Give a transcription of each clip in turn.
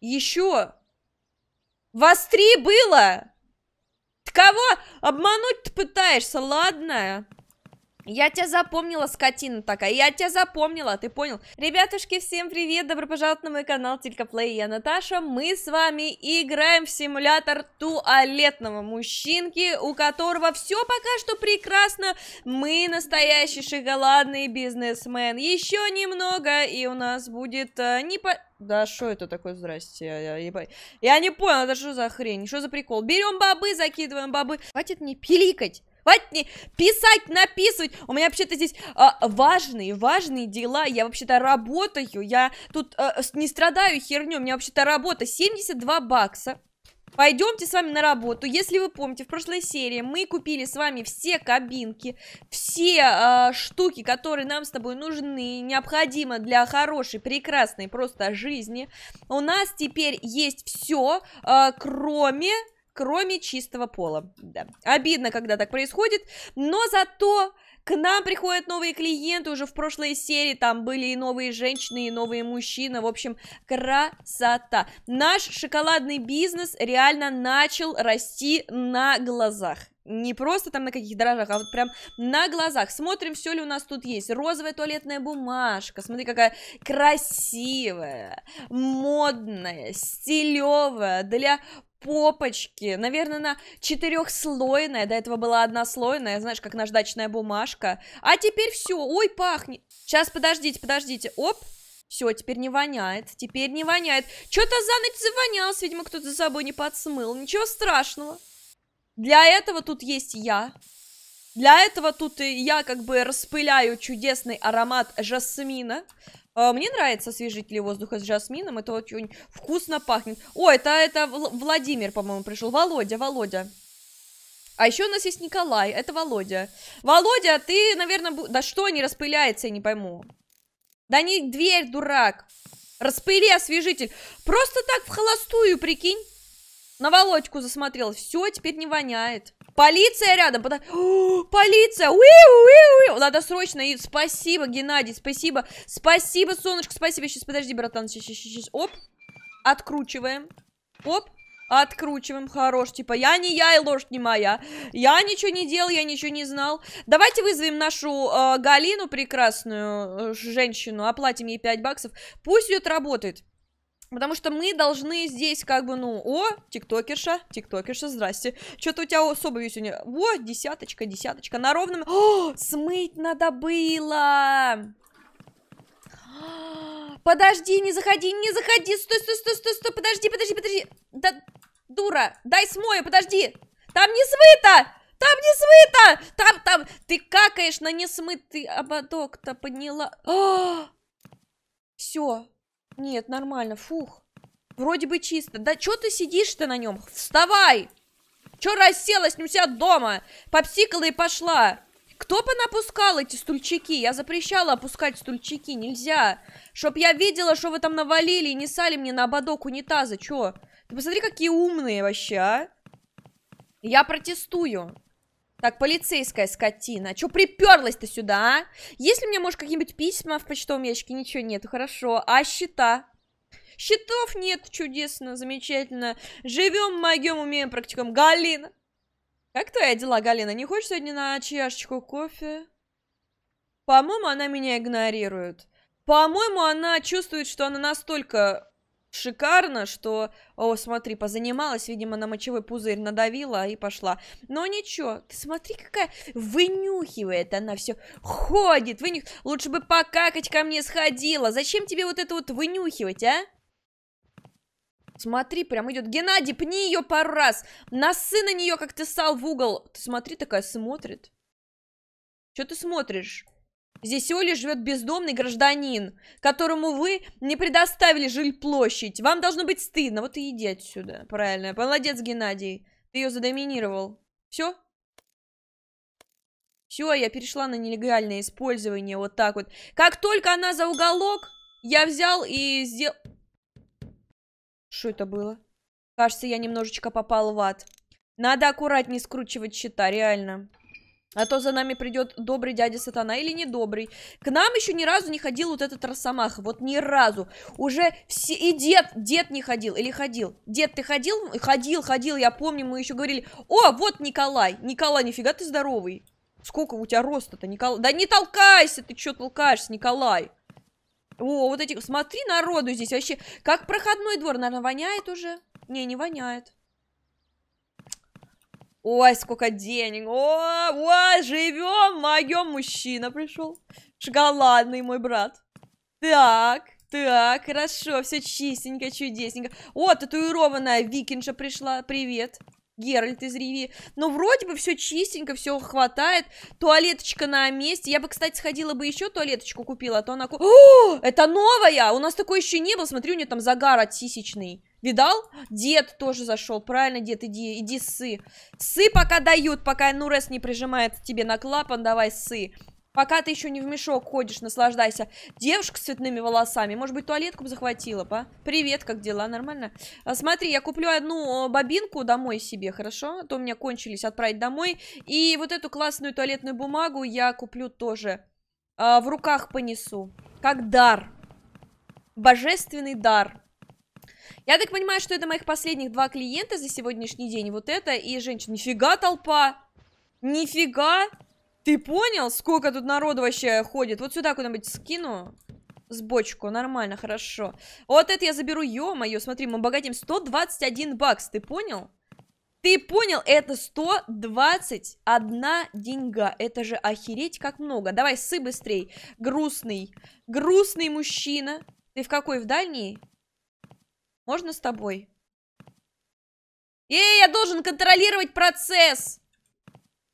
еще? Вас три было? Ты кого обмануть пытаешься, ладно? Я тебя запомнила, скотина такая, я тебя запомнила, ты понял? Ребятушки, всем привет, добро пожаловать на мой канал Телькоплей, я Наташа. Мы с вами играем в симулятор туалетного мужчинки, у которого все пока что прекрасно. Мы настоящий шоколадный бизнесмен. Еще немного, и у нас будет э, не по... Да что это такое, здрасте, я, я, я не понял, это что за хрень, что за прикол? Берем бобы, закидываем бобы. Хватит мне пиликать, хватит мне писать, написывать. У меня вообще-то здесь а, важные, важные дела. Я вообще-то работаю, я тут а, не страдаю херню. У меня вообще-то работа 72 бакса. Пойдемте с вами на работу. Если вы помните, в прошлой серии мы купили с вами все кабинки, все э, штуки, которые нам с тобой нужны, необходимо для хорошей, прекрасной просто жизни. У нас теперь есть все, э, а, кроме кроме чистого пола. Да. Обидно, когда так происходит, но зато к нам приходят новые клиенты, уже в прошлой серии там были и новые женщины, и новые мужчины, в общем, красота. Наш шоколадный бизнес реально начал расти на глазах. Не просто там на каких то дрожжах, а вот прям на глазах. Смотрим, все ли у нас тут есть. Розовая туалетная бумажка. Смотри, какая красивая, модная, стилевая для попочки. Наверное, на четырехслойная. До этого была однослойная, знаешь, как наждачная бумажка. А теперь все. Ой, пахнет. Сейчас, подождите, подождите. Оп. Все, теперь не воняет, теперь не воняет. Что-то за ночь завонялось, видимо, кто-то за собой не подсмыл. Ничего страшного. Для этого тут есть я. Для этого тут и я как бы распыляю чудесный аромат жасмина. А, мне нравится освежитель воздуха с жасмином. Это очень вкусно пахнет. О, это, это Владимир, по-моему, пришел. Володя, Володя. А еще у нас есть Николай, это Володя. Володя, ты, наверное, бу... да что не распыляется, я не пойму. Да не дверь, дурак. Распыли освежитель. Просто так в холостую, прикинь. На Володьку засмотрел. Все, теперь не воняет. Полиция рядом, под... О, полиция, уиу, уиу, уиу. надо срочно, и спасибо, Геннадий, спасибо, спасибо, солнышко, спасибо, сейчас, подожди, братан, сейчас, сейчас, сейчас, оп, откручиваем, оп, Откручиваем, хорош, типа, я не я и ложь не моя, я ничего не делал, я ничего не знал. Давайте вызовем нашу э, Галину прекрасную, э, женщину, оплатим ей 5 баксов, пусть идет работает. Потому что мы должны здесь как бы, ну, о, тиктокерша, тиктокерша, здрасте. Что-то у тебя с обувью сегодня... О, десяточка, десяточка, на ровном... О, смыть надо было! Подожди, не заходи, не заходи, стой, стой, стой, стой, стой, подожди, подожди, подожди. Да, дура, дай смою, подожди. Там не смыто, там не смыто, там, там, ты какаешь на несмытый ободок-то подняла. Все, нет, нормально, фух. Вроде бы чисто. Да что ты сидишь-то на нем? Вставай! Че расселась не у себя дома? Попсикала и пошла. Кто напускал эти стульчики? Я запрещала опускать стульчики, нельзя. Чтоб я видела, что вы там навалили и не сали мне на ободок унитаза, чё? Ты посмотри, какие умные вообще, а? Я протестую. Так, полицейская скотина. Чё приперлась-то сюда, а? Есть ли мне, может, какие-нибудь письма в почтовом ящике? Ничего нет, хорошо. А счета? Счетов нет, чудесно, замечательно. Живем, могем, умеем, практикуем. Галина! Как твои дела, Галина? Не хочешь сегодня на чашечку кофе? По-моему, она меня игнорирует. По-моему, она чувствует, что она настолько шикарно, что, о, смотри, позанималась, видимо, на мочевой пузырь надавила и пошла. Но ничего, ты смотри, какая вынюхивает она все, ходит, вынюх... Лучше бы покакать ко мне сходила, зачем тебе вот это вот вынюхивать, а? Смотри, прям идет. Геннадий, пни ее пару раз. Носы на нее, как ты сал в угол. Ты смотри, такая смотрит. Что ты смотришь? Здесь Оли живет бездомный гражданин, которому вы не предоставили жильплощадь. Вам должно быть стыдно. Вот и иди отсюда. Правильно. Молодец, Геннадий. Ты ее задоминировал. Все? Все, я перешла на нелегальное использование. Вот так вот. Как только она за уголок, я взял и сделал... Что это было? Кажется, я немножечко попал в ад. Надо аккуратнее скручивать счета, реально. А то за нами придет добрый дядя сатана или недобрый. К нам еще ни разу не ходил вот этот росомаха. Вот ни разу. Уже все... И дед, дед не ходил. Или ходил? Дед, ты ходил? Ходил, ходил, я помню, мы еще говорили. О, вот Николай. Николай, нифига ты здоровый. Сколько у тебя роста-то, Николай? Да не толкайся, ты что толкаешься, Николай? О, вот эти... Смотри народу здесь вообще. Как проходной двор, наверное, воняет уже. Не, не воняет. Ой, сколько денег. О, ой, живем. Моем мужчина пришел. Шоколадный мой брат. Так, так, хорошо. Все чистенько, чудесненько. О, татуированная викинша пришла. Привет. Геральт из Риви. Ну, вроде бы все чистенько, все хватает. Туалеточка на месте. Я бы, кстати, сходила бы еще туалеточку купила, а то она... О, это новая! У нас такой еще не было. Смотри, у нее там загар от отсисечный. Видал? Дед тоже зашел. Правильно, дед, иди, иди сы. Сы, пока дают, пока Нурес не прижимает тебе на клапан, давай сы. Пока ты еще не в мешок ходишь, наслаждайся. Девушка с цветными волосами. Может быть, туалетку бы захватила, По, Привет, как дела? Нормально? А, смотри, я куплю одну бобинку домой себе, хорошо? А то у меня кончились отправить домой. И вот эту классную туалетную бумагу я куплю тоже. А, в руках понесу. Как дар. Божественный дар. Я так понимаю, что это моих последних два клиента за сегодняшний день. Вот это и женщина. Нифига толпа! Нифига! Ты понял, сколько тут народу вообще ходит? Вот сюда куда-нибудь скину с бочку. Нормально, хорошо. Вот это я заберу. Ё-моё, смотри, мы богатим 121 бакс. Ты понял? Ты понял? Это 121 деньга. Это же охереть как много. Давай, сы быстрей. Грустный. Грустный мужчина. Ты в какой? В дальний? Можно с тобой? Эй, я должен контролировать процесс!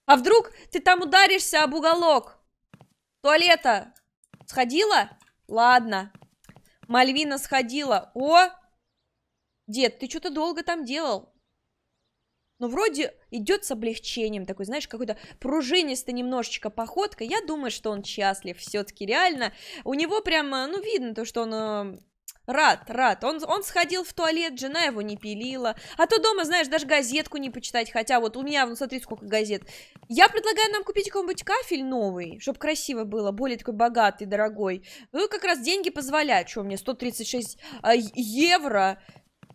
А вдруг ты там ударишься об уголок? Туалета сходила? Ладно. Мальвина сходила. О! Дед, ты что-то долго там делал. Ну, вроде идет с облегчением, такой, знаешь, какой-то пружинистый немножечко походка. Я думаю, что он счастлив все-таки, реально. У него прямо, ну, видно то, что он э, рад, рад. Он, он сходил в туалет, жена его не пилила. А то дома, знаешь, даже газетку не почитать. Хотя вот у меня, ну смотри, сколько газет. Я предлагаю нам купить какой-нибудь кафель новый, чтобы красиво было, более такой богатый, дорогой. Ну, как раз деньги позволяют. Что, мне 136 э, а, евро.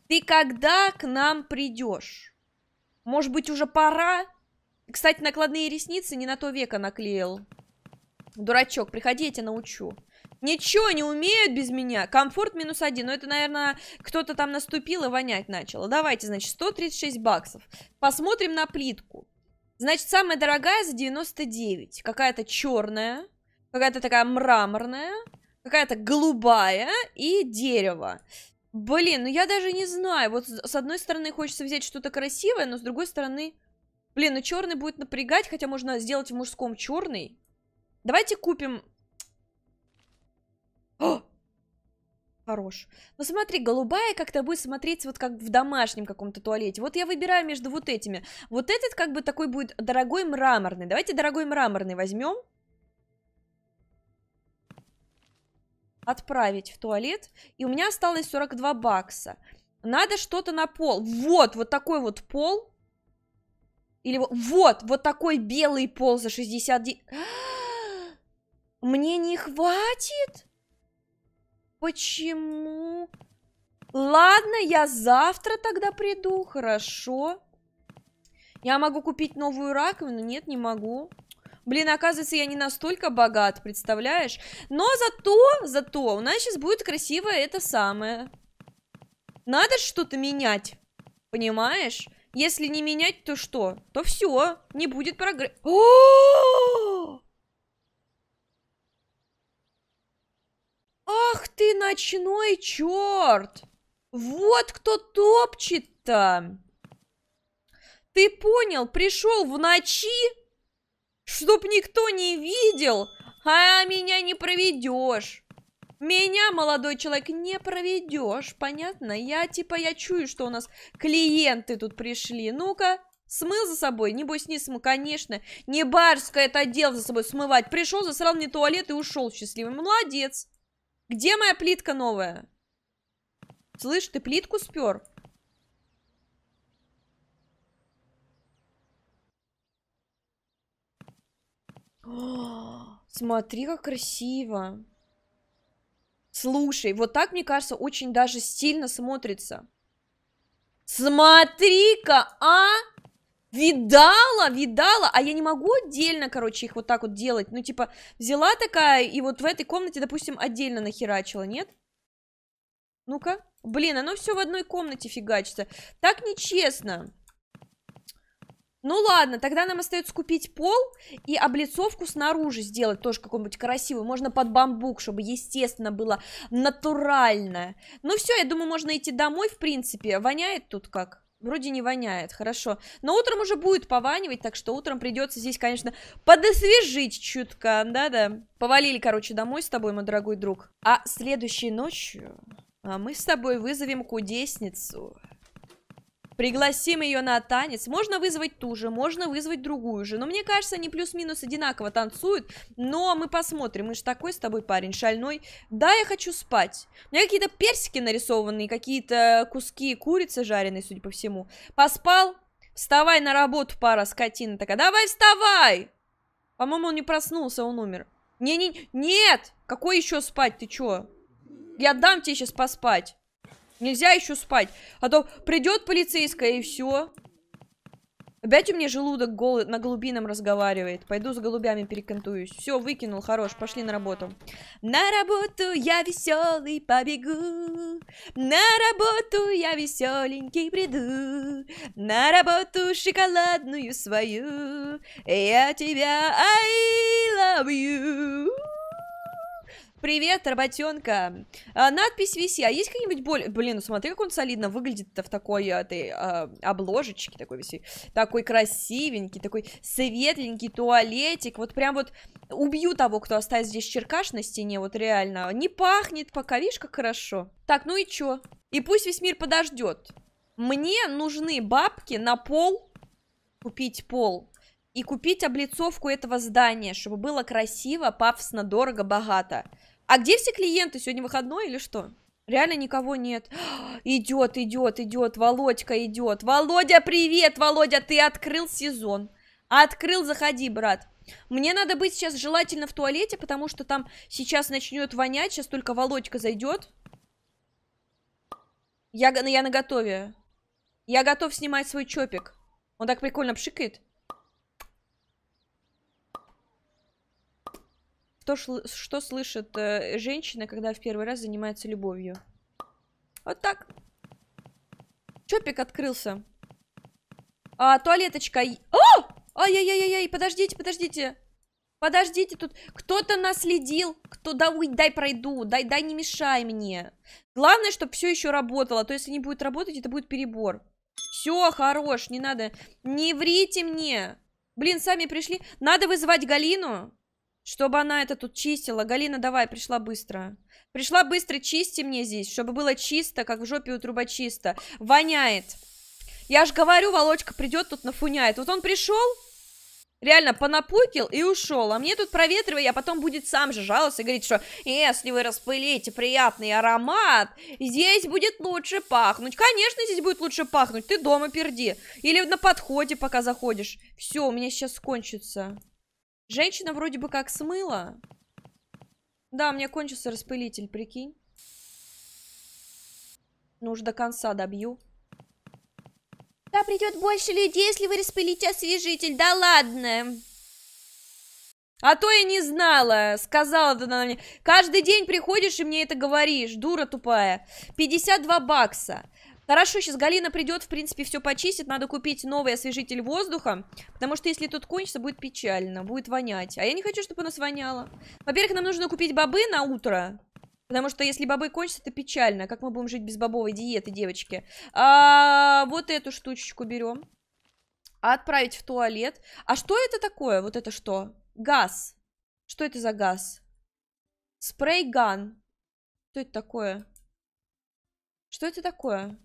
Ты когда к нам придешь? Может быть, уже пора? Кстати, накладные ресницы не на то века наклеил. Дурачок, приходи, я тебя научу. Ничего не умеют без меня. Комфорт минус один. Ну, это, наверное, кто-то там наступил и вонять начало. Давайте, значит, 136 баксов. Посмотрим на плитку. Значит, самая дорогая за 99. Какая-то черная, какая-то такая мраморная, какая-то голубая и дерево. Блин, ну я даже не знаю. Вот с одной стороны хочется взять что-то красивое, но с другой стороны... Блин, ну черный будет напрягать, хотя можно сделать в мужском черный. Давайте купим а! Хорош. Ну смотри, голубая как-то будет смотреться вот как в домашнем каком-то туалете. Вот я выбираю между вот этими. Вот этот как бы такой будет дорогой мраморный. Давайте дорогой мраморный возьмем. Отправить в туалет. И у меня осталось 42 бакса. Надо что-то на пол. Вот, вот такой вот пол. Или вот, вот, вот такой белый пол за 69. А! Мне не хватит? Почему? Ладно, я завтра тогда приду, хорошо. Я могу купить новую раковину? Нет, не могу. Блин, оказывается, я не настолько богат, представляешь? Но зато, зато у нас сейчас будет красивое, это самое. Надо что-то менять, понимаешь? Если не менять, то что? То все, не будет прогресса. Ах ты, ночной черт! Вот кто топчет-то! Ты понял, пришел в ночи, чтоб никто не видел, а меня не проведешь. Меня, молодой человек, не проведешь, понятно? Я типа, я чую, что у нас клиенты тут пришли. Ну-ка, смыл за собой? Небось, не смыл, конечно. Не барское это дело за собой смывать. Пришел, засрал мне туалет и ушел счастливым, Молодец. Где моя плитка новая? Слышь, ты плитку спер? смотри, как красиво. Слушай, вот так, мне кажется, очень даже стильно смотрится. Смотри-ка, а! Видала, видала, а я не могу отдельно, короче, их вот так вот делать. Ну, типа, взяла такая и вот в этой комнате, допустим, отдельно нахерачила, нет? Ну-ка. Блин, оно все в одной комнате фигачится. Так нечестно. Ну ладно, тогда нам остается купить пол и облицовку снаружи сделать тоже какую-нибудь красивую. Можно под бамбук, чтобы естественно было натуральное. Ну все, я думаю, можно идти домой, в принципе. Воняет тут как? Вроде не воняет, хорошо. Но утром уже будет пованивать, так что утром придется здесь, конечно, подосвежить чутка, да-да. Повалили, короче, домой с тобой, мой дорогой друг. А следующей ночью а, мы с тобой вызовем кудесницу. Пригласим ее на танец. Можно вызвать ту же, можно вызвать другую же. Но мне кажется, они плюс-минус одинаково танцуют. Но мы посмотрим. Мы же такой с тобой парень шальной. Да, я хочу спать. У меня какие-то персики нарисованные, какие-то куски курицы жареной, судя по всему. Поспал? Вставай на работу, пара скотина такая. Давай вставай! По-моему, он не проснулся, он умер. Не-не, нет! Какой еще спать, ты чё? Я дам тебе сейчас поспать. Нельзя еще спать. А то придет полицейская и все. Опять у меня желудок голод, на голубином разговаривает. Пойду с голубями перекантуюсь. Все, выкинул, хорош, пошли на работу. На работу я веселый побегу. На работу я веселенький приду. На работу шоколадную свою. Я тебя I love you. Привет, работенка. А, надпись виси. А есть какие-нибудь более... Блин, ну смотри, как он солидно выглядит-то в такой а, этой а, обложечке такой виси. Такой красивенький, такой светленький туалетик. Вот прям вот убью того, кто оставит здесь черкаш на стене, вот реально. Не пахнет пока, видишь, как хорошо. Так, ну и чё? И пусть весь мир подождет. Мне нужны бабки на пол, купить пол, и купить облицовку этого здания, чтобы было красиво, пафосно, дорого, богато. А где все клиенты? Сегодня выходной или что? Реально никого нет. Идет, идет, идет, Володька идет. Володя, привет, Володя, ты открыл сезон. Открыл, заходи, брат. Мне надо быть сейчас желательно в туалете, потому что там сейчас начнет вонять, сейчас только Володька зайдет. Я, я на готове. Я готов снимать свой чопик. Он так прикольно пшикает. Что, что слышит э, женщина, когда в первый раз занимается любовью? Вот так. Чопик открылся. А, туалеточка. О! Ай-яй-яй-яй, подождите, подождите. Подождите, тут кто-то наследил. Кто, да, уй, дай пройду, дай, дай, не мешай мне. Главное, чтобы все еще работало, а то если не будет работать, это будет перебор. Все, хорош, не надо. Не врите мне. Блин, сами пришли. Надо вызывать Галину. Чтобы она это тут чистила. Галина, давай, пришла быстро. Пришла быстро, чисти мне здесь, чтобы было чисто, как в жопе у трубочиста. Воняет. Я ж говорю, Володька придет тут нафуняет. Вот он пришел, реально понапукил и ушел. А мне тут проветривай, а потом будет сам же жаловаться и говорить, что если вы распылите приятный аромат, здесь будет лучше пахнуть. Конечно, здесь будет лучше пахнуть, ты дома перди. Или на подходе, пока заходишь. Все, у меня сейчас кончится. Женщина вроде бы как смыла. Да, у меня кончился распылитель, прикинь. Ну уж до конца добью. Да придет больше людей, если вы распылите освежитель. Да ладно. А то я не знала, сказала она мне. Каждый день приходишь и мне это говоришь, дура тупая. 52 бакса. Хорошо, сейчас Галина придет, в принципе, все почистит. Надо купить новый освежитель воздуха, потому что если тут кончится, будет печально, будет вонять. А я не хочу, чтобы у нас воняло. Во-первых, нам нужно купить бобы на утро. Потому что если бобы кончатся, это печально. Как мы будем жить без бобовой диеты, девочки? А, вот эту штучечку берем. Отправить в туалет. А что это такое? Вот это что? Газ. Что это за газ? Спрей-ган. Что это такое? Что это такое?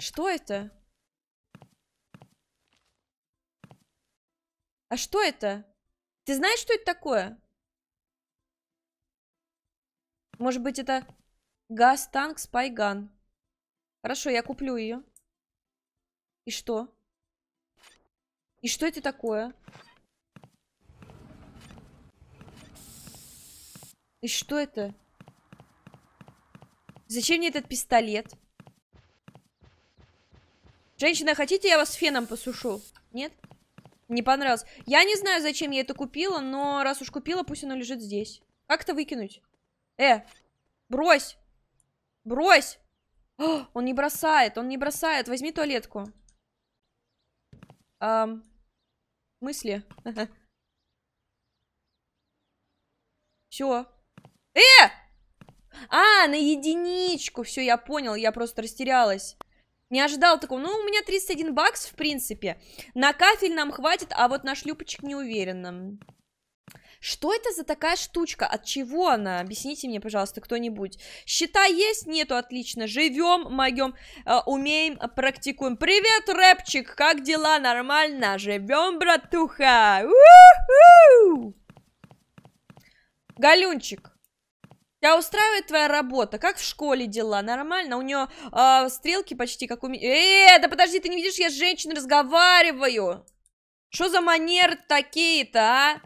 Что это? А что это? Ты знаешь, что это такое? Может быть, это газ-танк спайган. Хорошо, я куплю ее. И что? И что это такое? И что это? Зачем мне этот пистолет? Женщина, хотите, я вас феном посушу? Нет? Не понравилось. Я не знаю, зачем я это купила, но раз уж купила, пусть оно лежит здесь. Как это выкинуть? Э, брось! Брось! О, а, он не бросает, он не бросает. Возьми туалетку. Эм, мысли. Все. Э! А, на единичку. Все, я понял, я просто растерялась. Не ожидал такого. Ну, у меня 31 бакс, в принципе. На кафель нам хватит, а вот на шлюпочек не уверена. Что это за такая штучка? От чего она? Объясните мне, пожалуйста, кто-нибудь. Счета есть? Нету, отлично. Живем, могем, э, умеем, практикуем. Привет, рэпчик, как дела? Нормально? Живем, братуха! У Галюнчик, Тебя устраивает твоя работа? Как в школе дела? Нормально? У нее э, а, стрелки почти как у меня. Эээ, да подожди, ты не видишь, я с женщиной разговариваю. Что за манеры такие-то, а?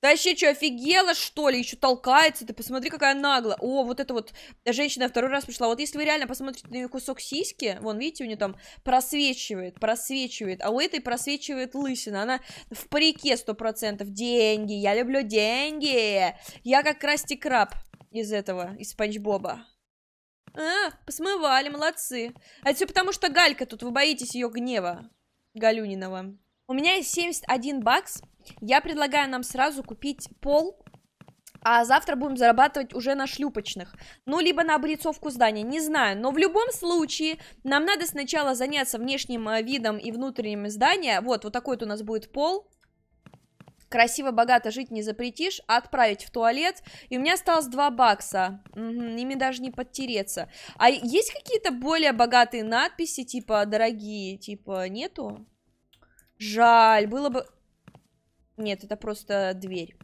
Ты вообще что, офигела, что ли? Еще толкается, ты посмотри, какая наглая. О, вот эта вот женщина второй раз пришла. Вот если вы реально посмотрите на ее кусок сиськи, вон, видите, у нее там просвечивает, просвечивает, а у этой просвечивает лысина. Она в парике 100%. Деньги, я люблю деньги. Я как Красти Краб из этого, из Спанч Боба. А, посмывали, молодцы. А это все потому, что Галька тут, вы боитесь ее гнева. Галюнинова. У меня есть 71 бакс. Я предлагаю нам сразу купить пол а завтра будем зарабатывать уже на шлюпочных, ну, либо на облицовку здания, не знаю, но в любом случае нам надо сначала заняться внешним э, видом и внутренним здания, вот, вот такой вот у нас будет пол, Красиво, богато жить не запретишь, а отправить в туалет. И у меня осталось 2 бакса. Угу, ими даже не подтереться. А есть какие-то более богатые надписи, типа, дорогие? Типа, нету? Жаль, было бы... Нет, это просто дверь.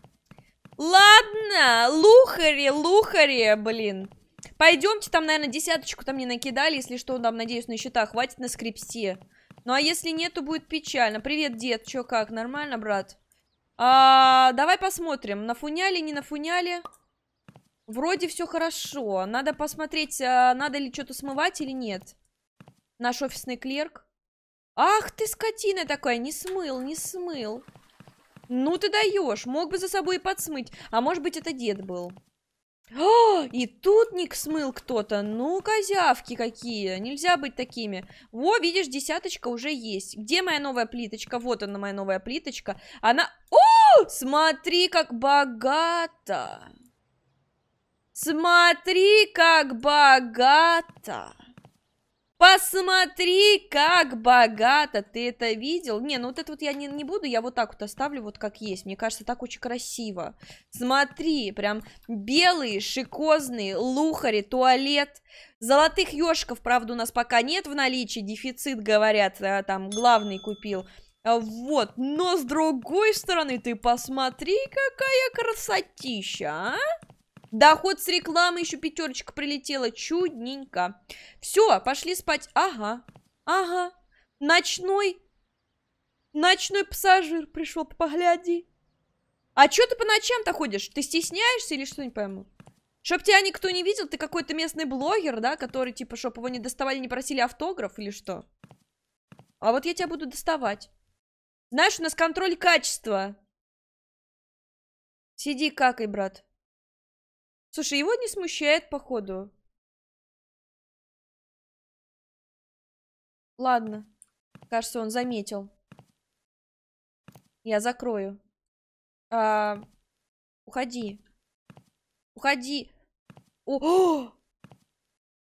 Ладно, лухари, лухари, блин. Пойдемте, там, наверное, десяточку там не накидали. Если что, там, надеюсь, на счета хватит на скрипсе. Ну, а если нет, то будет печально. Привет, дед, чё, как, нормально, брат? А, давай посмотрим, нафуняли, не нафуняли. Вроде все хорошо. Надо посмотреть, а, надо ли что-то смывать или нет. Наш офисный клерк. Ах ты, скотина такая, не смыл, не смыл. Ну ты даешь, мог бы за собой и подсмыть. А может быть это дед был. О, и тут ник смыл кто-то. Ну, козявки какие. Нельзя быть такими. Во, видишь, десяточка уже есть. Где моя новая плиточка? Вот она, моя новая плиточка. Она... О, смотри, как богато. Смотри, как богато. Посмотри, как богато ты это видел. Не, ну вот это вот я не, не буду, я вот так вот оставлю, вот как есть. Мне кажется, так очень красиво. Смотри, прям белые, шикозные, лухари, туалет. Золотых ежиков, правда, у нас пока нет в наличии. Дефицит, говорят, э, там главный купил. А вот, но с другой стороны, ты посмотри, какая красотища, а? Доход с рекламы еще пятерочка прилетела. Чудненько. Все, пошли спать. Ага, ага. Ночной. Ночной пассажир пришел, погляди. А что ты по ночам-то ходишь? Ты стесняешься или что, не пойму? Чтоб тебя никто не видел, ты какой-то местный блогер, да? Который, типа, чтоб его не доставали, не просили автограф или что? А вот я тебя буду доставать. Знаешь, у нас контроль качества. Сиди какай, брат. Слушай, его не смущает, походу. Ладно. Кажется, он заметил. Я закрою. А, уходи. Уходи. О, о!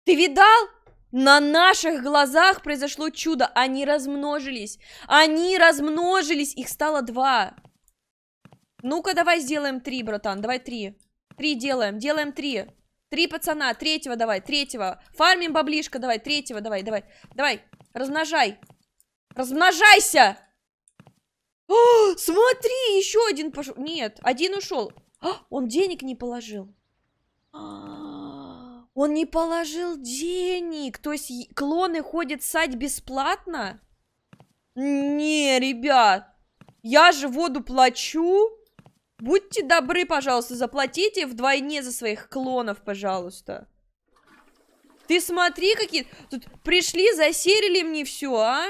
Ты видал? На наших глазах произошло чудо. Они размножились. Они размножились. Их стало два. Ну-ка, давай сделаем три, братан. Давай три. Три делаем, делаем три. Три пацана, третьего давай, третьего. Фармим баблишка, давай, третьего давай, давай. Давай, размножай. Размножайся! О, а, смотри, еще один пошел. Нет, один ушел. О, а, он денег не положил. А, он не положил денег. То есть клоны ходят сать бесплатно? Не, ребят. Я же воду плачу. Будьте добры, пожалуйста, заплатите вдвойне за своих клонов, пожалуйста. Ты смотри, какие... Тут пришли, засерили мне все, а?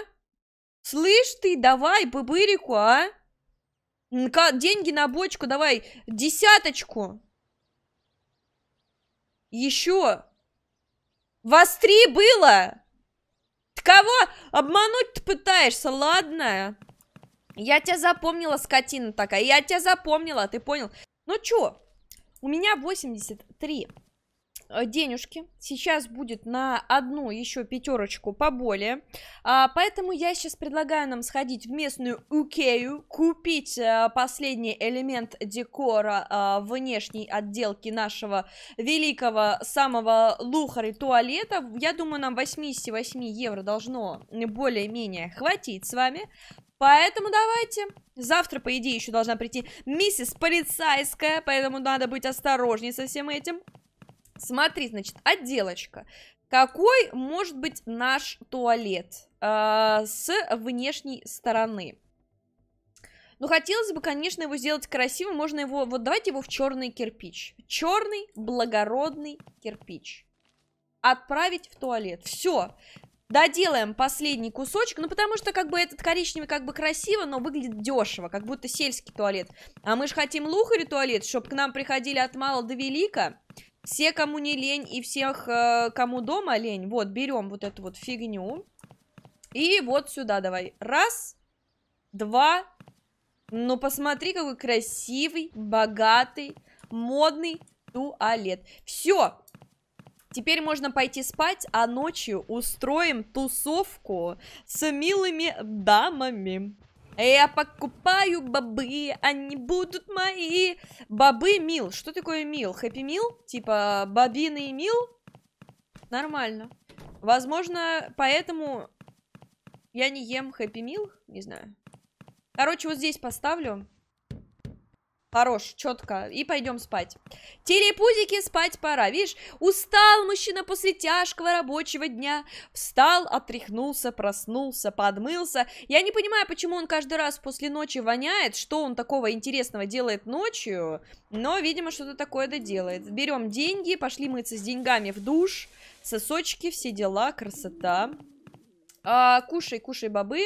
Слышь ты, давай, быбырику, а? Деньги на бочку, давай, десяточку. Еще. Вас три было? Ты кого обмануть пытаешься, ладно? Я тебя запомнила, скотина такая. Я тебя запомнила, ты понял? Ну чё, у меня 83 э, денежки. Сейчас будет на одну еще пятерочку поболее. А, поэтому я сейчас предлагаю нам сходить в местную Укею, купить а, последний элемент декора а, внешней отделки нашего великого самого лухари туалета. Я думаю, нам 88 евро должно более-менее хватить с вами. Поэтому давайте. Завтра, по идее, еще должна прийти миссис полицейская, поэтому надо быть осторожней со всем этим. Смотри, значит, отделочка. Какой может быть наш туалет э, с внешней стороны? Ну, хотелось бы, конечно, его сделать красивым. Можно его... Вот давайте его в черный кирпич. Черный благородный кирпич. Отправить в туалет. Все. Доделаем последний кусочек, ну потому что как бы этот коричневый как бы красиво, но выглядит дешево, как будто сельский туалет. А мы же хотим лухари туалет, чтобы к нам приходили от мала до велика. Все, кому не лень и всех, э, кому дома лень. Вот, берем вот эту вот фигню. И вот сюда давай. Раз, два. Ну посмотри, какой красивый, богатый, модный туалет. Все, Теперь можно пойти спать, а ночью устроим тусовку с милыми дамами. Я покупаю бобы, они будут мои. Бобы мил. Что такое мил? Хэппи мил? Типа бобины и мил? Нормально. Возможно, поэтому я не ем хэппи мил. Не знаю. Короче, вот здесь поставлю. Хорош, четко. И пойдем спать. Телепузики, спать пора. Видишь, устал мужчина после тяжкого рабочего дня. Встал, отряхнулся, проснулся, подмылся. Я не понимаю, почему он каждый раз после ночи воняет, что он такого интересного делает ночью. Но, видимо, что-то такое да делает. Берем деньги, пошли мыться с деньгами в душ. Сосочки, все дела, красота. А, кушай, кушай, бобы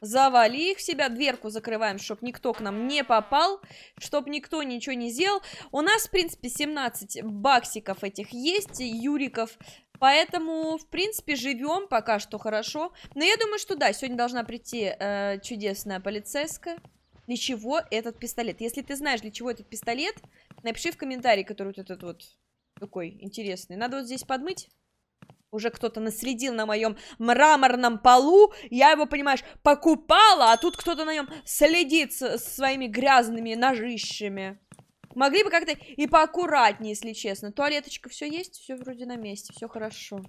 завали их в себя, дверку закрываем, чтобы никто к нам не попал, чтобы никто ничего не сделал. У нас, в принципе, 17 баксиков этих есть, юриков, Поэтому, в принципе, живем пока что хорошо. Но я думаю, что да, сегодня должна прийти э, чудесная полицейская. Для чего этот пистолет? Если ты знаешь, для чего этот пистолет, напиши в комментарии, который вот этот вот такой интересный. Надо вот здесь подмыть уже кто-то наследил на моем мраморном полу, я его, понимаешь, покупала, а тут кто-то на нем следит своими грязными ножищами. Могли бы как-то и поаккуратнее, если честно. Туалеточка, все есть, все вроде на месте, все хорошо.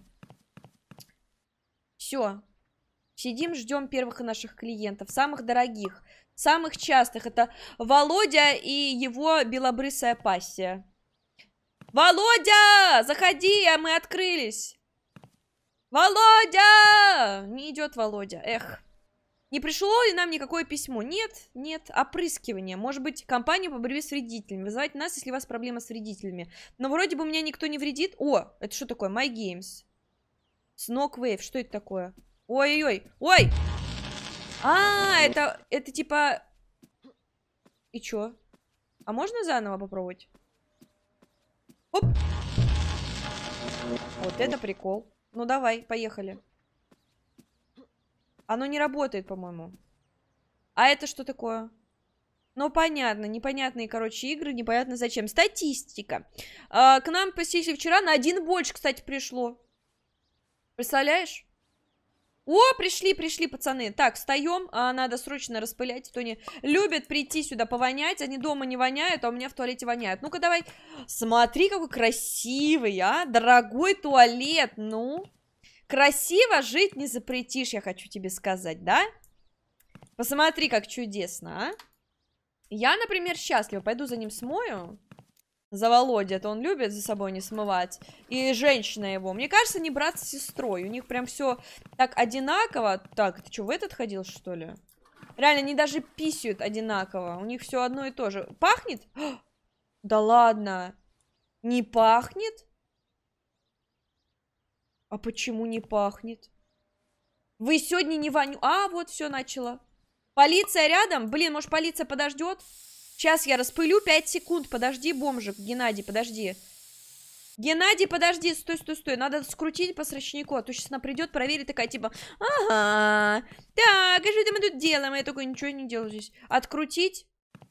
Все. Сидим, ждем первых наших клиентов, самых дорогих, самых частых. Это Володя и его белобрысая пассия. Володя, заходи, а мы открылись. Володя! Не идет Володя, эх. Не пришло ли нам никакое письмо? Нет, нет, опрыскивание. Может быть, компания по борьбе с вредителями. Вызывайте нас, если у вас проблема с вредителями. Но вроде бы у меня никто не вредит. О, это что такое? My Games. Снок Wave, что это такое? Ой-ой-ой, ой! А, это, это типа... И чё? А можно заново попробовать? Оп! Вот это прикол. Ну давай, поехали. Оно не работает, по-моему. А это что такое? Ну, понятно, непонятные, короче, игры, непонятно зачем. Статистика. Э, к нам посетили вчера на один больше, кстати, пришло. Представляешь? О, пришли, пришли, пацаны. Так, встаем, а, надо срочно распылять. Тони любят прийти сюда повонять. Они дома не воняют, а у меня в туалете воняют. Ну-ка, давай. Смотри, какой красивый, а. Дорогой туалет, ну. Красиво жить не запретишь, я хочу тебе сказать, да? Посмотри, как чудесно, а. Я, например, счастлива. Пойду за ним смою за Володя, то он любит за собой не смывать, и женщина его. Мне кажется, не брат с сестрой, у них прям все так одинаково. Так, ты что, в этот ходил, что ли? Реально, они даже писают одинаково, у них все одно и то же. Пахнет? Да ладно, не пахнет? А почему не пахнет? Вы сегодня не воню... А, вот все начало. Полиция рядом? Блин, может полиция подождет? Сейчас я распылю 5 секунд. Подожди, бомжик. Геннадий, подожди. Геннадий, подожди, стой, стой, стой. Надо скрутить по срочнику, а то сейчас она придет, проверит, такая типа, ага, так, а что мы тут делаем? А я такой, ничего не делаю здесь. Открутить,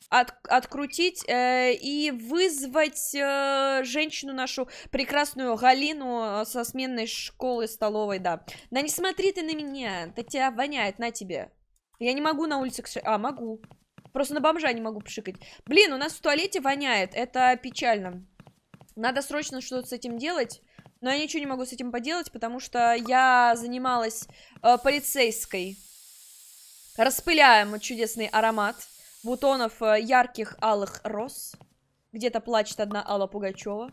от, открутить э, и вызвать э, женщину нашу прекрасную Галину э, со сменной школы столовой, да. Да не смотри ты на меня, да тебя воняет, на тебе. Я не могу на улице, а, могу. Просто на бомжа не могу пшикать. Блин, у нас в туалете воняет. Это печально. Надо срочно что-то с этим делать. Но я ничего не могу с этим поделать, потому что я занималась э, полицейской. Распыляем чудесный аромат бутонов э, ярких алых роз. Где-то плачет одна Алла Пугачева.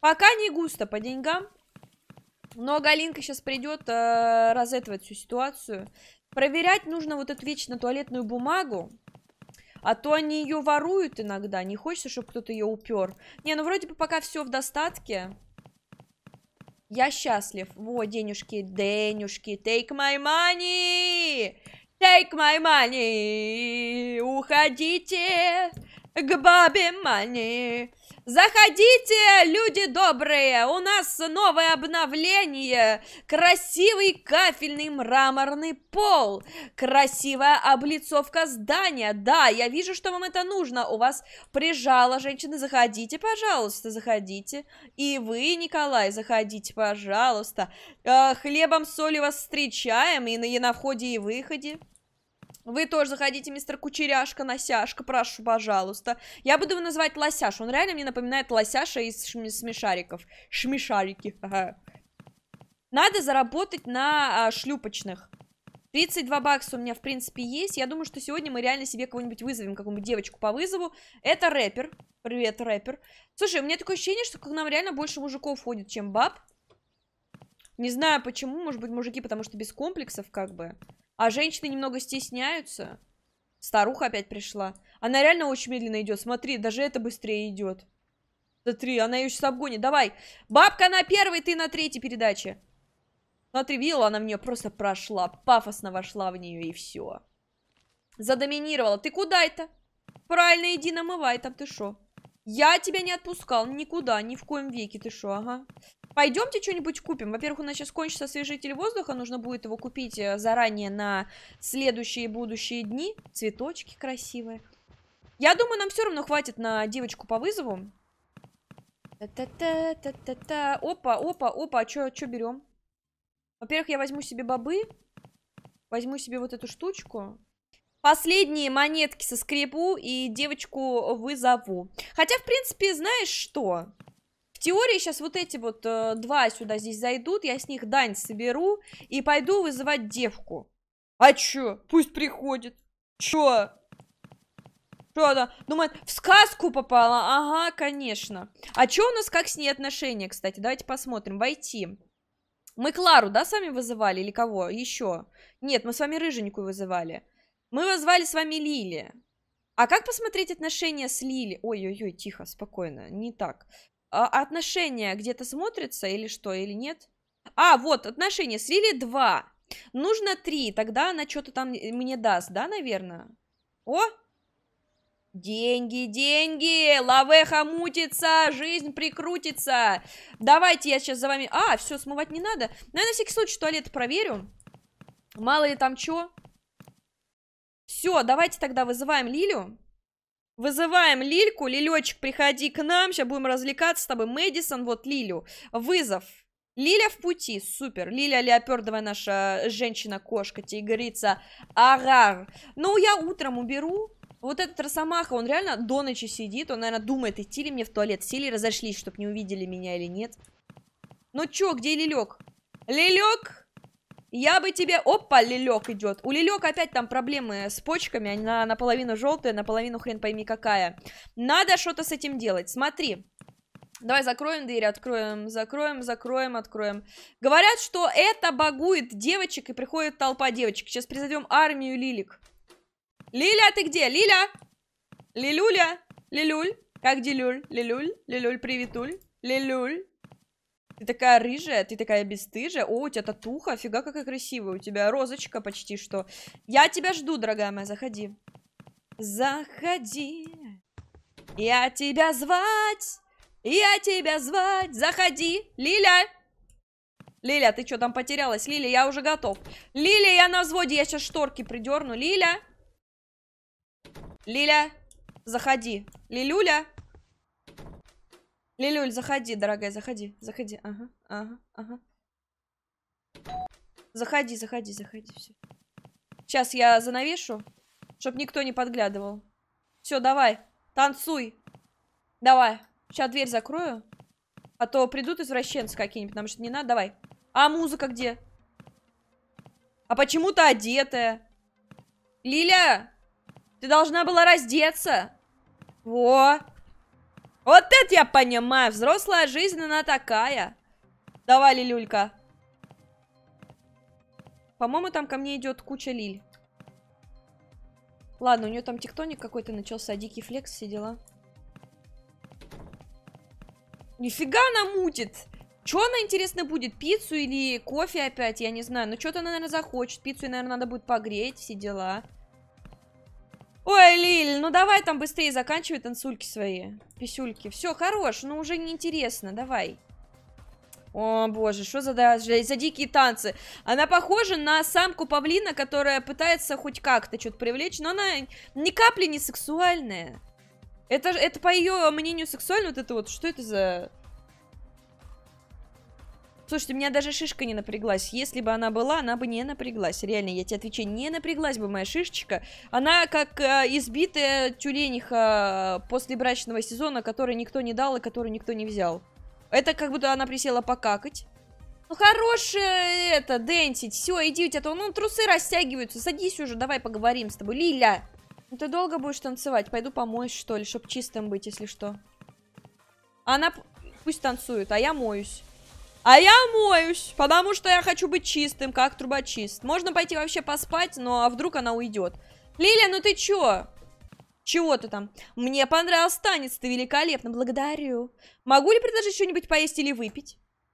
Пока не густо по деньгам. Но Галинка сейчас придет э, разэтывать всю ситуацию. Проверять нужно вот эту вечно туалетную бумагу. А то они ее воруют иногда. Не хочется, чтобы кто-то ее упер. Не, ну вроде бы пока все в достатке. Я счастлив. Во, денежки, денежки. Take my money! Take my money! Уходите! к бабе Мане. Заходите, люди добрые, у нас новое обновление, красивый кафельный мраморный пол, красивая облицовка здания, да, я вижу, что вам это нужно, у вас прижала женщина, заходите, пожалуйста, заходите, и вы, Николай, заходите, пожалуйста, э, хлебом солью вас встречаем и на, и на входе и выходе. Вы тоже заходите, мистер Кучеряшка, Носяшка, прошу, пожалуйста. Я буду его называть Лосяш. Он реально мне напоминает Лосяша из шми смешариков. Шмешарики. Ага. Надо заработать на а, шлюпочных. 32 бакса у меня, в принципе, есть. Я думаю, что сегодня мы реально себе кого-нибудь вызовем, какую-нибудь девочку по вызову. Это рэпер. Привет, рэпер. Слушай, у меня такое ощущение, что к нам реально больше мужиков ходит, чем баб. Не знаю почему, может быть, мужики, потому что без комплексов, как бы. А женщины немного стесняются. Старуха опять пришла. Она реально очень медленно идет. Смотри, даже это быстрее идет. Смотри, она ее сейчас обгонит. Давай. Бабка на первой, ты на третьей передаче. Смотри, видела, она в нее просто прошла. Пафосно вошла в нее и все. Задоминировала. Ты куда это? Правильно, иди намывай там, ты шо? Я тебя не отпускал никуда, ни в коем веке, ты шо, ага. Пойдемте что-нибудь купим. Во-первых, у нас сейчас кончится освежитель воздуха. Нужно будет его купить э, заранее на следующие будущие дни. Цветочки красивые. Я думаю, нам все равно хватит на девочку по вызову. та та та та та Опа, опа, опа. А что а берем? Во-первых, я возьму себе бобы. Возьму себе вот эту штучку. Последние монетки со скребу и девочку вызову. Хотя, в принципе, знаешь что? теории сейчас вот эти вот э, два сюда здесь зайдут, я с них дань соберу и пойду вызывать девку. А чё? Пусть приходит. Чё? Что она думает, в сказку попала? Ага, конечно. А чё у нас, как с ней отношения, кстати? Давайте посмотрим. Войти. Мы Клару, да, с вами вызывали? Или кого? Еще. Нет, мы с вами Рыженьку вызывали. Мы вызывали с вами Лили. А как посмотреть отношения с Лили? Ой-ой-ой, тихо, спокойно, не так. А, отношения где-то смотрятся или что, или нет? А, вот, отношения свели два. Нужно три, тогда она что-то там мне даст, да, наверное? О! Деньги, деньги, лавеха мутится, жизнь прикрутится. Давайте я сейчас за вами... А, все, смывать не надо. Но я на всякий случай туалет проверю. Мало ли там что. Все, давайте тогда вызываем Лилю. Вызываем Лильку. Лилечек, приходи к нам. Сейчас будем развлекаться с тобой. Мэдисон, вот Лилю. Вызов. Лиля в пути, супер. Лиля Леопердовая наша женщина-кошка, тигрица. Агар. Ну, я утром уберу. Вот этот Росомаха, он реально до ночи сидит. Он, наверное, думает, идти ли мне в туалет. Сели разошлись, чтобы не увидели меня или нет. Ну чё, где Лилек? Лилек? Я бы тебе... Опа, лилек идет. У лилек опять там проблемы с почками. Она наполовину желтая, наполовину хрен пойми какая. Надо что-то с этим делать. Смотри. Давай закроем дверь, откроем, закроем, закроем, откроем. Говорят, что это багует девочек, и приходит толпа девочек. Сейчас призовем армию лилик. Лиля, ты где? Лиля? Лилюля? Лилюль? Как делюль? Лилюль? Лилюль, приветуль? Лилюль? Ты такая рыжая, ты такая бесстыжая. О, у тебя татуха, фига какая красивая. У тебя розочка почти что. Я тебя жду, дорогая моя, заходи. Заходи. Я тебя звать. Я тебя звать. Заходи, Лиля. Лиля, ты что там потерялась? Лиля, я уже готов. Лиля, я на взводе, я сейчас шторки придерну. Лиля. Лиля, заходи. Лилюля. Лилюль, заходи, дорогая, заходи, заходи. Ага, ага, ага. Заходи, заходи, заходи, все. Сейчас я занавешу, чтобы никто не подглядывал. Все, давай, танцуй. Давай, сейчас дверь закрою. А то придут извращенцы какие-нибудь, потому что не надо, давай. А музыка где? А почему-то одетая. Лиля, ты должна была раздеться. Во. Вот это я понимаю. Взрослая жизнь, она такая. Давай, Лилюлька. По-моему, там ко мне идет куча лиль. Ладно, у нее там тектоник какой-то начался, а дикий флекс, все дела. Нифига она мутит! Что она, интересно, будет? Пиццу или кофе опять? Я не знаю. Ну, что-то она, наверное, захочет. Пиццу, наверное, надо будет погреть, все дела. Ой, Лиль, ну давай там быстрее заканчивай танцульки свои. Писюльки. Все, хорош, ну уже неинтересно, давай. О, боже, что за, да, за дикие танцы? Она похожа на самку павлина, которая пытается хоть как-то что-то привлечь, но она ни капли не сексуальная. Это, это по ее мнению сексуально, вот это вот, что это за Слушайте, у меня даже шишка не напряглась. Если бы она была, она бы не напряглась. Реально, я тебе отвечаю, не напряглась бы моя шишечка. Она как э, избитая тюлениха э, после брачного сезона, который никто не дал и который никто не взял. Это как будто она присела покакать. Ну хорош это, дэнсить. Все, иди, у тебя ну трусы растягиваются. Садись уже, давай поговорим с тобой. Лиля, ну ты долго будешь танцевать? Пойду помоюсь что ли, чтобы чистым быть, если что. Она пусть танцует, а я моюсь. А я моюсь, потому что я хочу быть чистым, как трубочист. Можно пойти вообще поспать, но а вдруг она уйдет. Лилия, ну ты чё? Чего ты там? Мне понравился танец, ты великолепно, благодарю. Могу ли предложить что-нибудь поесть или выпить?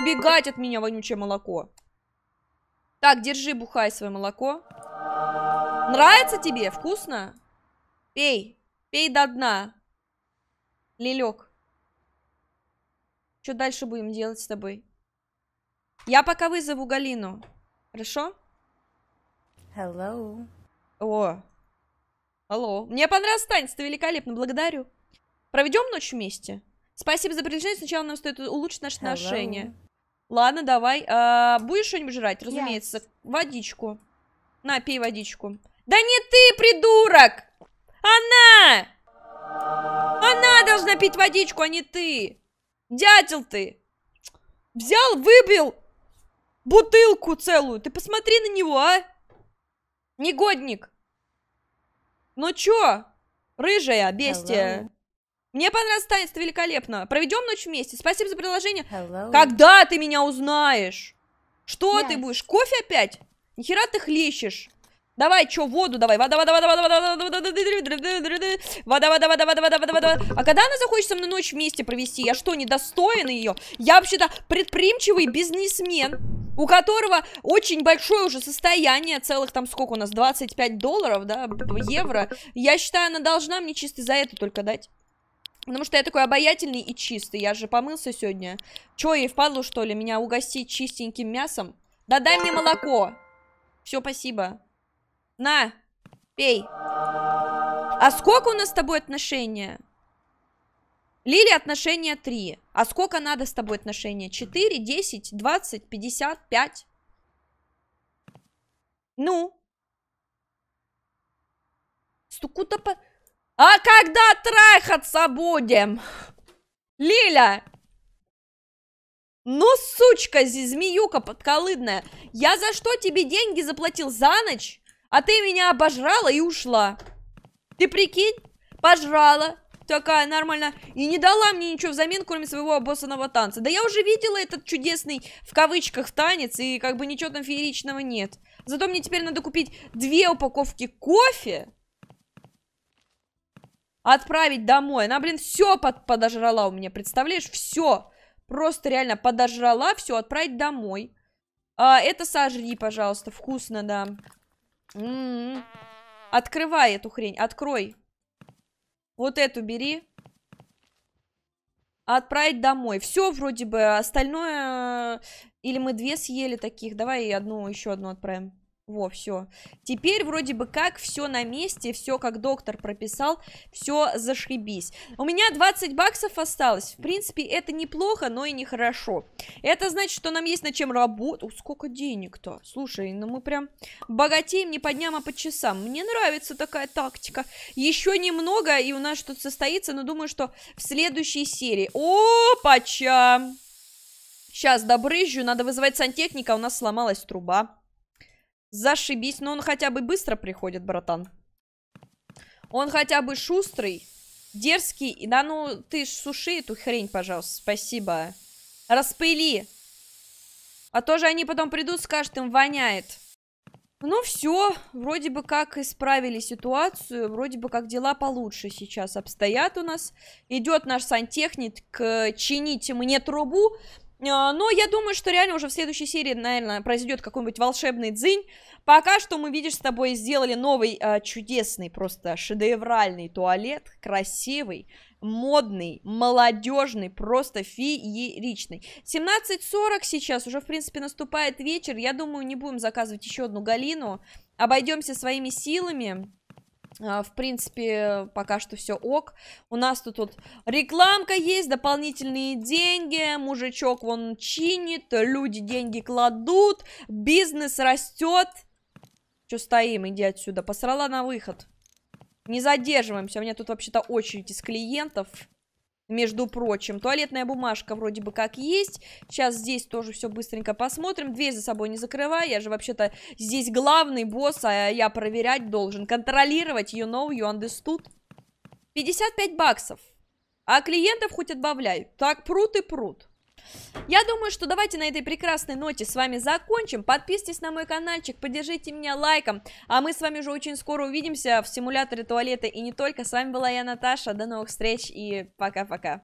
убегать от меня, вонючее молоко. Так, держи, бухай свое молоко. Нравится тебе? Вкусно? Пей. Пей до дна. Лилек. Что дальше будем делать с тобой? Я пока вызову Галину. Хорошо? Hello. О. Алло. Мне понравилось танец, ты великолепно, благодарю. Проведем ночь вместе? Спасибо за приглашение. Сначала нам стоит улучшить наши Hello. отношения. Ладно, давай. А, будешь что-нибудь жрать? Разумеется. Yes. Водичку. На, пей водичку. Да не ты, придурок! Она! Она должна пить водичку, а не ты! Дятел ты! Взял, выбил бутылку целую. Ты посмотри на него, а! Негодник! Ну чё? Рыжая, бестия. Hello. Мне понравилось танец, великолепно. Проведем ночь вместе. Спасибо за предложение. Hello. Когда ты меня узнаешь? Что yes. ты будешь? Кофе опять? Нихера ты хлещешь. Давай, чё, воду давай. Вода, вода, вода, вода, вода, вода, вода, вода, вода, вода, вода, вода, вода. А когда она захочет со мной ночь вместе провести? Я что, недостоин ее? Я вообще-то предприимчивый бизнесмен, у которого очень большое уже состояние, целых там сколько у нас, 25 долларов, да, евро. Я считаю, она должна мне чисто за это только дать. Потому что я такой обаятельный и чистый. Я же помылся сегодня. Чё, ей впадло, что ли, меня угостить чистеньким мясом? Да дай мне молоко. Все, спасибо. На, пей. А сколько у нас с тобой отношения? Лили отношения три. А сколько надо с тобой отношения? Четыре, десять, двадцать, пятьдесят пять. Ну? Стукута по... А когда трахаться будем? Лиля! Ну, сучка, змеюка подколыдная, я за что тебе деньги заплатил за ночь, а ты меня обожрала и ушла? Ты прикинь, пожрала, такая нормально, и не дала мне ничего взамен, кроме своего обоссанного танца. Да я уже видела этот чудесный, в кавычках, танец, и как бы ничего там фееричного нет. Зато мне теперь надо купить две упаковки кофе, отправить домой. Она, блин, все под подожрала у меня, представляешь? Все. Просто реально подожрала, все, отправить домой. А, это сожри, пожалуйста, вкусно, да. М -м -м. Открывай эту хрень, открой. Вот эту бери. Отправить домой. Все вроде бы, остальное... Э, или мы две съели таких, давай одну, еще одну отправим. Во, все. Теперь вроде бы как все на месте, все как доктор прописал, все зашибись. У меня 20 баксов осталось. В принципе, это неплохо, но и нехорошо. Это значит, что нам есть на чем работать. сколько денег-то? Слушай, ну мы прям богатеем не по дням, а по часам. Мне нравится такая тактика. Еще немного, и у нас что-то состоится, но думаю, что в следующей серии. Опача! Сейчас добрыжью, надо вызывать сантехника, а у нас сломалась труба. Зашибись, но он хотя бы быстро приходит, братан. Он хотя бы шустрый, дерзкий. Да ну, ты суши эту хрень, пожалуйста, спасибо. Распыли. А то же они потом придут, скажут, им воняет. Ну все, вроде бы как исправили ситуацию, вроде бы как дела получше сейчас обстоят у нас. Идет наш сантехник к чинить мне трубу, а, но я думаю, что реально уже в следующей серии, наверное, произойдет какой-нибудь волшебный дзынь. Пока что мы, видишь, с тобой сделали новый э, чудесный, просто шедевральный туалет. Красивый, модный, молодежный, просто фееричный. 17.40 сейчас, уже, в принципе, наступает вечер. Я думаю, не будем заказывать еще одну Галину. Обойдемся своими силами. А, в принципе, пока что все ок. У нас тут вот рекламка есть, дополнительные деньги, мужичок вон чинит, люди деньги кладут, бизнес растет. Че стоим, иди отсюда. Посрала на выход. Не задерживаемся, у меня тут вообще-то очередь из клиентов между прочим. Туалетная бумажка вроде бы как есть. Сейчас здесь тоже все быстренько посмотрим. Дверь за собой не закрывай. Я же вообще-то здесь главный босс, а я проверять должен. Контролировать, you know, you understood. 55 баксов. А клиентов хоть отбавляй. Так прут и прут. Я думаю, что давайте на этой прекрасной ноте с вами закончим. Подписывайтесь на мой каналчик, поддержите меня лайком. А мы с вами уже очень скоро увидимся в симуляторе туалета и не только. С вами была я, Наташа. До новых встреч и пока-пока.